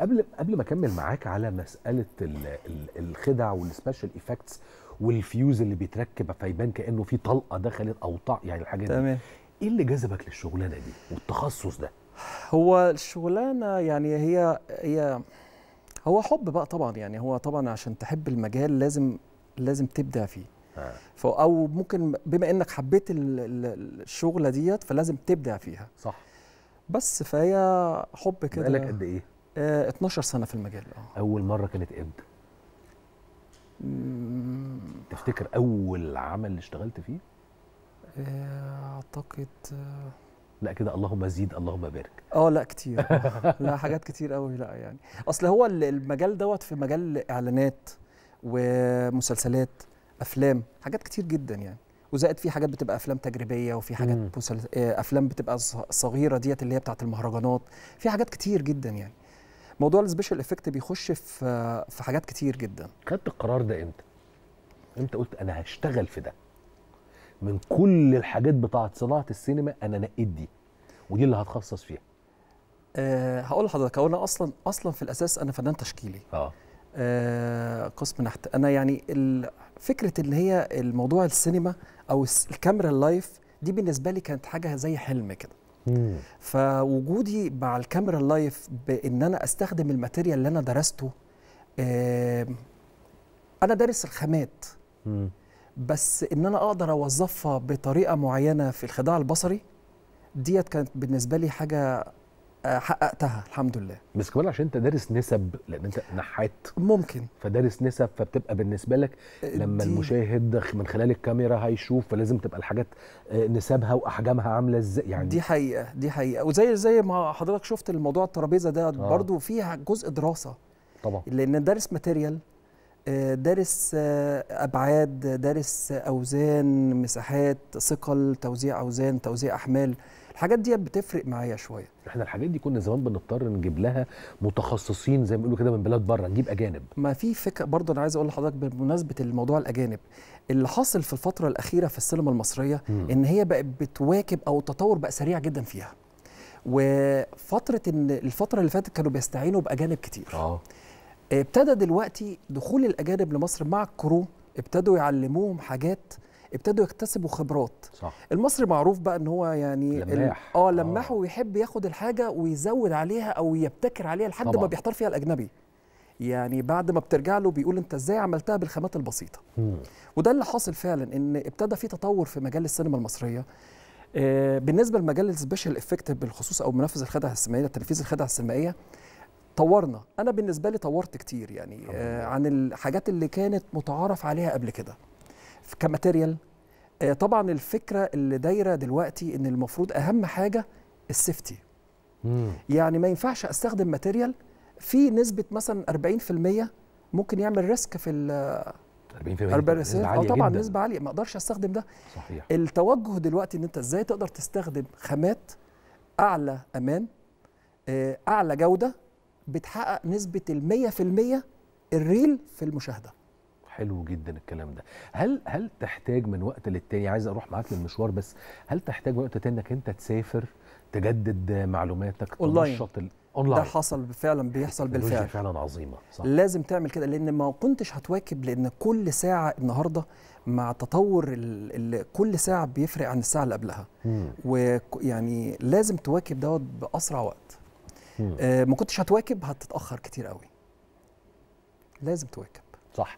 قبل قبل ما اكمل معاك على مساله الخدع والسبيشال ايفكتس والفيوز اللي بيتركب فيبان كانه في طلقه دخلت او طع يعني الحاجات دي تمام. ايه اللي جذبك للشغلانه دي والتخصص ده هو الشغلانه يعني هي هي هو حب بقى طبعا يعني هو طبعا عشان تحب المجال لازم لازم تبدع فيه آه. او ممكن بما انك حبيت الشغله ديت فلازم تبدع فيها صح بس فهي حب كده بقالك قد ايه آه 12 سنه في المجال اه اول مره كانت امتى تفتكر اول عمل اشتغلت فيه آه اعتقد آه. لا كده اللهم زيد اللهم بارك اه لا كتير لا حاجات كتير قوي لا يعني اصل هو المجال دوت في مجال اعلانات ومسلسلات افلام حاجات كتير جدا يعني وزائد في حاجات بتبقى افلام تجريبيه وفي حاجات آه، افلام بتبقى صغيره ديت اللي هي بتاعه المهرجانات في حاجات كتير جدا يعني موضوع السبيشال افكت بيخش في في حاجات كتير جدا خدت القرار ده امتى امتى قلت انا هشتغل في ده من كل الحاجات بتاعه صناعه السينما انا نقيت دي ودي اللي هتخصص فيها أه هقول لحضرتك هو انا اصلا اصلا في الاساس انا فنان تشكيلي اه, أه قسم نحت انا يعني فكره اللي هي الموضوع السينما او الكاميرا اللايف دي بالنسبه لي كانت حاجه زي حلم كده فوجودي مع الكاميرا اللايف بان انا استخدم الماتيريال اللي انا درسته آه انا دارس الخامات بس ان انا اقدر اوظفها بطريقه معينه في الخداع البصري ديت كانت بالنسبه لي حاجه آه، حققتها الحمد لله بس كمان عشان انت دارس نسب لان انت نحات ممكن فدارس نسب فبتبقى بالنسبه لك آه، لما دي. المشاهد من خلال الكاميرا هيشوف فلازم تبقى الحاجات آه، نسبها واحجامها عامله ازاي يعني دي حقيقه دي حقيقه وزي زي ما حضرتك شفت الموضوع الترابيزه ده آه. برضو فيها جزء دراسه طبعا لان دارس ماتيريال دارس آه، ابعاد دارس اوزان مساحات ثقل توزيع اوزان توزيع احمال الحاجات دي بتفرق معايا شويه احنا الحاجات دي كنا زمان بنضطر نجيب لها متخصصين زي ما بيقولوا كده من بلاد بره نجيب اجانب ما في فكره برضه انا عايز اقول لحضرتك بمناسبه الموضوع الاجانب اللي حاصل في الفتره الاخيره في السينما المصريه م. ان هي بقت بتواكب او التطور بقى سريع جدا فيها وفتره ان الفتره اللي فاتت كانوا بيستعينوا باجانب كتير اه ابتدى دلوقتي دخول الاجانب لمصر مع الكرو ابتدوا يعلموهم حاجات ابتدوا يكتسبوا خبرات صح. المصري معروف بقى ان هو يعني لماح آه،, اه لماح ويحب ياخد الحاجه ويزود عليها او يبتكر عليها لحد ما بيحتار فيها الاجنبي يعني بعد ما بترجع له بيقول انت ازاي عملتها بالخامات البسيطه مم. وده اللي حاصل فعلا ان ابتدى في تطور في مجال السينما المصريه آه بالنسبه لمجال السبيشال افكت بالخصوص او منفذ الخدعه السينمائيه تنفيذ الخدعه السينمائيه طورنا انا بالنسبه لي طورت كتير يعني آه عن الحاجات اللي كانت متعارف عليها قبل كده كماتيريال آه طبعا الفكره اللي دايره دلوقتي ان المفروض اهم حاجه السيفتي يعني ما ينفعش استخدم ماتيريال في نسبه مثلا 40% ممكن يعمل ريسك في ال 40% اه طبعا جداً. نسبه عاليه ما اقدرش استخدم ده صحيح التوجه دلوقتي ان انت ازاي تقدر تستخدم خامات اعلى امان آه، اعلى جوده بتحقق نسبه ال 100% الريل في المشاهده حلو جدا الكلام ده هل هل تحتاج من وقت للتاني عايز اروح معاك للمشوار بس هل تحتاج من وقت تاني انك انت تسافر تجدد معلوماتك تنشط اونلاين ده حصل فعلا بيحصل بالفعل فعلا عظيمه صح. لازم تعمل كده لان ما كنتش هتواكب لان كل ساعه النهارده مع تطور اللي كل ساعه بيفرق عن الساعه اللي قبلها ويعني لازم تواكب دوت باسرع وقت آه، ما كنتش هتواكب هتتاخر كتير قوي لازم تواكب صح